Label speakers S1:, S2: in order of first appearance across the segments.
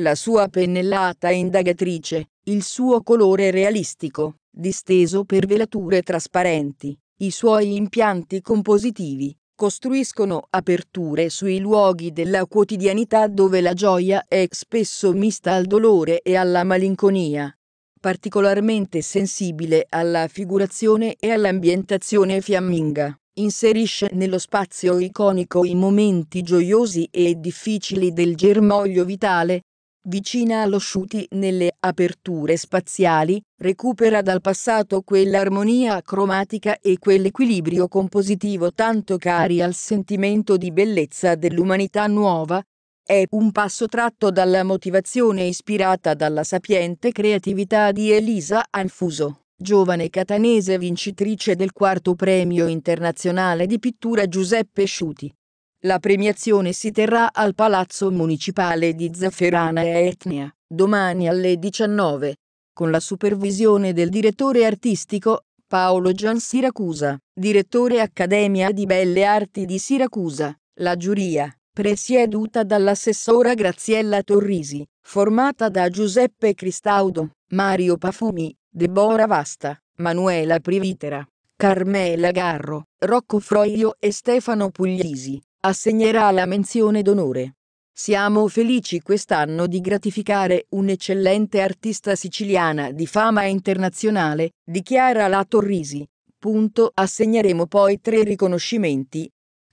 S1: la sua pennellata indagatrice, il suo colore realistico, disteso per velature trasparenti, i suoi impianti compositivi, costruiscono aperture sui luoghi della quotidianità dove la gioia è spesso mista al dolore e alla malinconia. Particolarmente sensibile alla figurazione e all'ambientazione fiamminga, inserisce nello spazio iconico i momenti gioiosi e difficili del germoglio vitale, Vicina allo Sciuti nelle aperture spaziali, recupera dal passato quell'armonia cromatica e quell'equilibrio compositivo tanto cari al sentimento di bellezza dell'umanità nuova. È un passo tratto dalla motivazione ispirata dalla sapiente creatività di Elisa Anfuso, giovane catanese vincitrice del quarto premio internazionale di pittura Giuseppe Sciuti la premiazione si terrà al Palazzo Municipale di Zafferana e Etnia, domani alle 19, con la supervisione del direttore artistico Paolo Gian Siracusa, direttore Accademia di Belle Arti di Siracusa. La giuria, presieduta dall'assessora Graziella Torrisi, formata da Giuseppe Cristaudo, Mario Pafumi, Deborah Vasta, Manuela Privitera, Carmela Garro, Rocco Froio e Stefano Puglisi assegnerà la menzione d'onore. Siamo felici quest'anno di gratificare un'eccellente artista siciliana di fama internazionale, dichiara la Torrisi. Punto. Assegneremo poi tre riconoscimenti.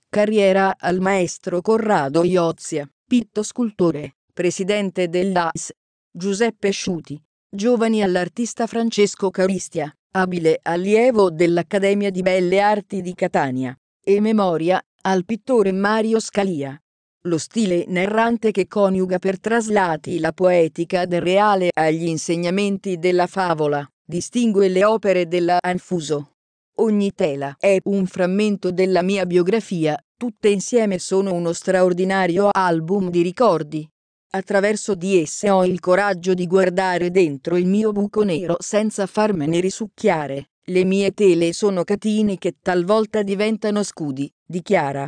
S1: Carriera al maestro Corrado Iozia, pitto scultore, presidente dell'AS. Giuseppe Sciuti, giovani all'artista Francesco Caristia, abile allievo dell'Accademia di Belle Arti di Catania. E memoria al pittore Mario Scalia. Lo stile narrante che coniuga per traslati la poetica del reale agli insegnamenti della favola, distingue le opere della Anfuso. Ogni tela è un frammento della mia biografia, tutte insieme sono uno straordinario album di ricordi. Attraverso di esse ho il coraggio di guardare dentro il mio buco nero senza farmene risucchiare. Le mie tele sono catini che talvolta diventano scudi, dichiara.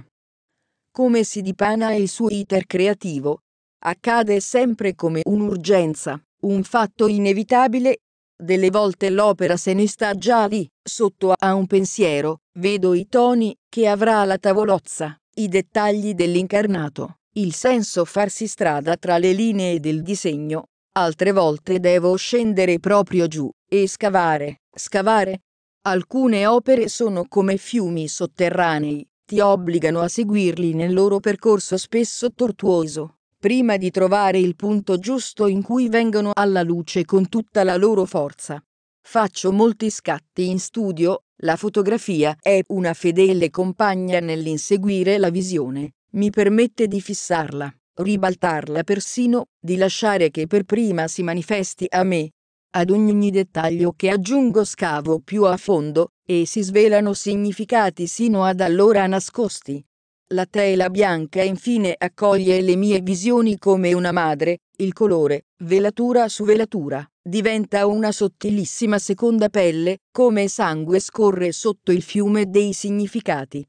S1: Come si dipana il suo iter creativo? Accade sempre come un'urgenza, un fatto inevitabile. Delle volte l'opera se ne sta già lì, sotto a un pensiero, vedo i toni che avrà la tavolozza, i dettagli dell'incarnato, il senso farsi strada tra le linee del disegno. Altre volte devo scendere proprio giù e scavare, scavare, Alcune opere sono come fiumi sotterranei, ti obbligano a seguirli nel loro percorso spesso tortuoso, prima di trovare il punto giusto in cui vengono alla luce con tutta la loro forza. Faccio molti scatti in studio, la fotografia è una fedele compagna nell'inseguire la visione, mi permette di fissarla, ribaltarla persino, di lasciare che per prima si manifesti a me, ad ogni dettaglio che aggiungo scavo più a fondo, e si svelano significati sino ad allora nascosti. La tela bianca infine accoglie le mie visioni come una madre, il colore, velatura su velatura, diventa una sottilissima seconda pelle, come sangue scorre sotto il fiume dei significati.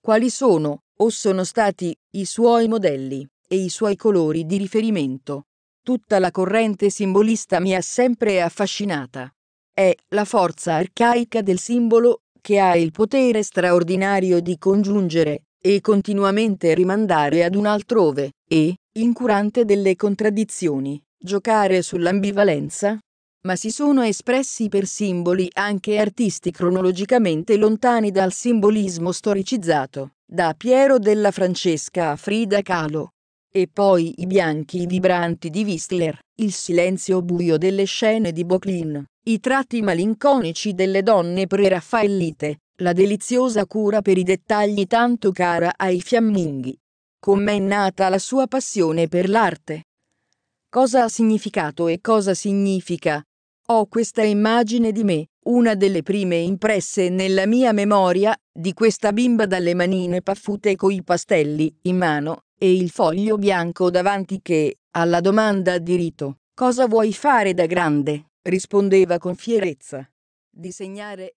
S1: Quali sono, o sono stati, i suoi modelli e i suoi colori di riferimento? Tutta la corrente simbolista mi ha sempre affascinata. È la forza arcaica del simbolo, che ha il potere straordinario di congiungere, e continuamente rimandare ad un altrove, e, incurante delle contraddizioni, giocare sull'ambivalenza? Ma si sono espressi per simboli anche artisti cronologicamente lontani dal simbolismo storicizzato, da Piero della Francesca a Frida Kahlo, e poi i bianchi vibranti di Whistler, il silenzio buio delle scene di Boclin, i tratti malinconici delle donne preraffaellite, la deliziosa cura per i dettagli tanto cara ai fiamminghi. Com'è nata la sua passione per l'arte? Cosa ha significato e cosa significa? Ho questa immagine di me, una delle prime impresse nella mia memoria, di questa bimba dalle manine paffute coi pastelli in mano, e il foglio bianco davanti che, alla domanda di Rito, cosa vuoi fare da grande, rispondeva con fierezza. Disegnare